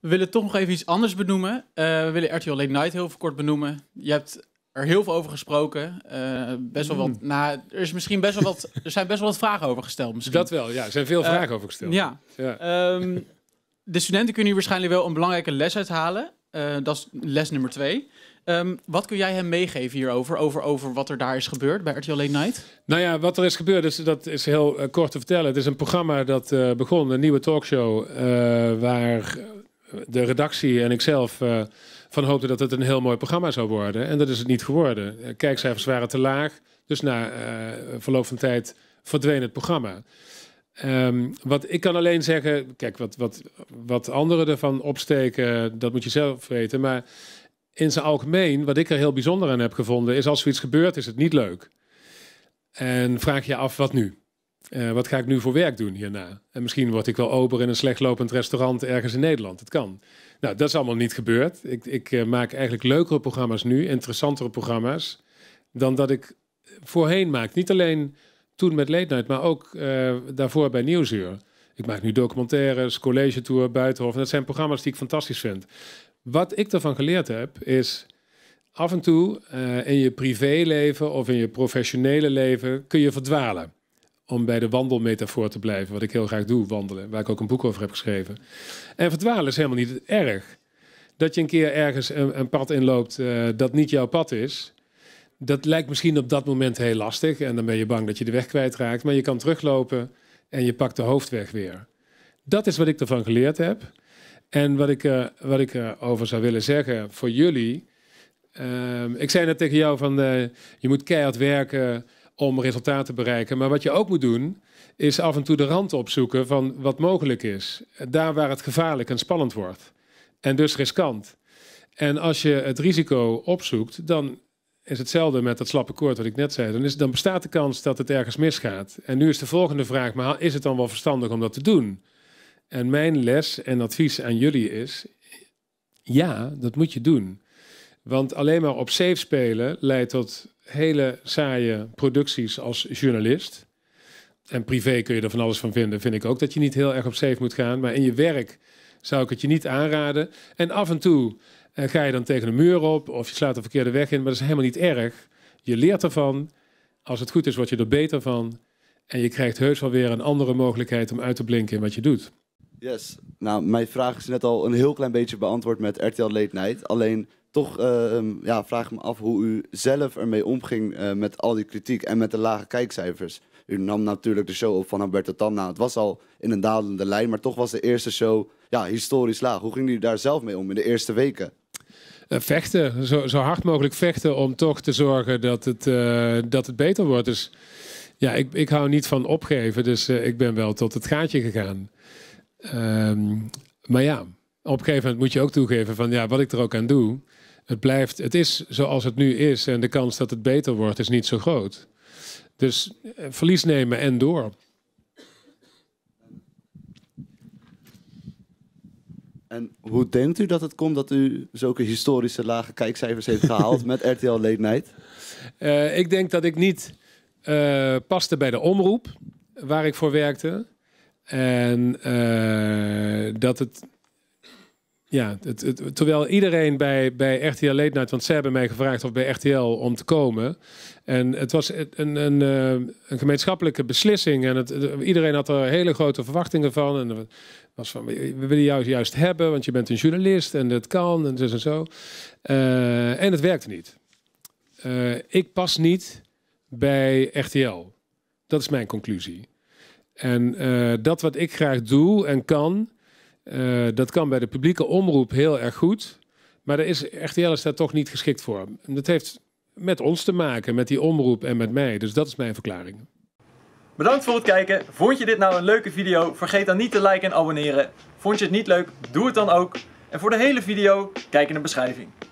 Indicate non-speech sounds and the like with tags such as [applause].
We willen toch nog even iets anders benoemen. Eh, we willen RTL Late Night heel kort benoemen. Je hebt er heel veel over gesproken. Eh, best wel wat, hmm. nou, er, is misschien best wel wat, [laughs] er zijn best wel wat vragen over gesteld. Misschien. Dat wel, ja. Er zijn veel eh, vragen over gesteld. Ja. Ehm, de studenten kunnen hier waarschijnlijk wel een belangrijke les uithalen. dat is les nummer twee. Ehm, wat kun jij hem meegeven hierover, over, over wat er daar is gebeurd bij RTL Late Night? Nou ja, wat er is gebeurd, dat is heel kort te vertellen. Het is een programma dat begon, een nieuwe talkshow, waar de redactie en ikzelf uh, eh, van hoopten dat het een heel mooi programma zou worden. En dat is het niet geworden. Eh, kijkcijfers waren te laag. Dus na eh, verloop van tijd verdween het programma. Ehm, wat ik kan alleen zeggen, kijk, wat, wat, wat anderen ervan opsteken, dat moet je zelf weten. Maar in zijn algemeen, wat ik er heel bijzonder aan heb gevonden, is als er iets gebeurt, is het niet leuk. En vraag je af, wat nu? Eh, wat ga ik nu voor werk doen hierna? En misschien word ik wel ober in een slechtlopend restaurant ergens in Nederland. Het kan. Nou, dat is allemaal niet gebeurd. Ik, ik eh, maak eigenlijk leukere programma's nu, interessantere programma's, dan dat ik voorheen maak. Niet alleen toen met Late maar ook eh, daarvoor bij Nieuwsuur. Ik maak nu documentaires, college tour, Buitenhof. dat zijn programma's die ik fantastisch vind. Wat ik ervan geleerd heb, is af en toe in je privéleven of in je professionele leven kun je verdwalen om bij de wandelmetafoor te blijven, wat ik heel graag doe, wandelen, waar ik ook een boek over heb geschreven. En verdwalen is helemaal niet erg. Dat je een keer ergens een, pad inloopt eh, dat niet jouw pad is, dat lijkt misschien op dat moment heel lastig en dan ben je bang dat je de weg kwijtraakt, maar je kan teruglopen en je pakt de hoofdweg weer. Dat is wat ik ervan geleerd heb. En wat ik, eh, wat ik erover eh, zou willen zeggen voor jullie. Ehm, ik zei net tegen jou van je moet keihard werken, om resultaat te bereiken. Maar wat je ook moet doen, is af en toe de rand opzoeken van wat mogelijk is. Daar waar het gevaarlijk en spannend wordt. En dus riskant. En als je het risico opzoekt, dan is hetzelfde met dat slappe koord wat ik net zei. Dan, is, dan bestaat de kans dat het ergens misgaat. En nu is de volgende vraag, maar is het dan wel verstandig om dat te doen? En mijn les en advies aan jullie is, ja, dat moet je doen. Want alleen maar op safe spelen leidt tot hele saaie producties als journalist. En privé kun je er van alles van vinden. Vind ik ook dat je niet heel erg op safe moet gaan. Maar in je werk zou ik het je niet aanraden. En af en toe eh, ga je dan tegen een muur op of je slaat de verkeerde weg in. Maar dat is helemaal niet erg. Je leert ervan. Als het goed is, word je er beter van. En je krijgt heus wel weer een andere mogelijkheid om uit te blinken in wat je doet. Yes. Nou, mijn vraag is net al een heel klein beetje beantwoord met RTL Late Night. Alleen toch eh, ehm, ja, vraag ik me af hoe u zelf ermee omging uh, met al die kritiek en met de lage kijkcijfers. U nam natuurlijk de show op van Alberto Tanna. Het was al in een dalende lijn, maar toch was de eerste show ja, historisch laag. Hoe ging u daar zelf mee om in de eerste weken? Eh, vechten, zo, zo, hard mogelijk vechten om toch te zorgen dat het, dat het beter wordt. Dus ja, ik, ik hou niet van opgeven, dus ik ben wel tot het gaatje gegaan. Ehm, maar ja, op een gegeven moment moet je ook toegeven van ja, wat ik er ook aan doe, het blijft, het is zoals het nu is en de kans dat het beter wordt is niet zo groot. Dus eh, verlies nemen en door. En hoe denkt u dat het komt dat u zulke historische lage kijkcijfers heeft gehaald met [laughs] RTL Late Night? Eh, ik denk dat ik niet eh, paste bij de omroep waar ik voor werkte. En dat het ja, terwijl iedereen bij, bij RTL Late Night, want zij hebben mij gevraagd of bij RTL om te komen. En het was een, een, eh, een gemeenschappelijke beslissing. En het, iedereen had er hele grote verwachtingen van. En was van, we willen jou juist hebben, want je bent een journalist en dat kan en dus en zo. Eh, en het werkte niet. Eh, ik pas niet bij RTL. Dat is mijn conclusie. En dat wat ik graag doe en kan, eh, dat kan bij de publieke omroep heel erg goed. Maar daar is RTL daar toch niet geschikt voor. Dat heeft met ons te maken, met die omroep en met mij. Dus dat is mijn verklaring. Bedankt voor het kijken. Vond je dit nou een leuke video? Vergeet dan niet te liken en abonneren. Vond je het niet leuk? Doe het dan ook. En voor de hele video, kijk in de beschrijving.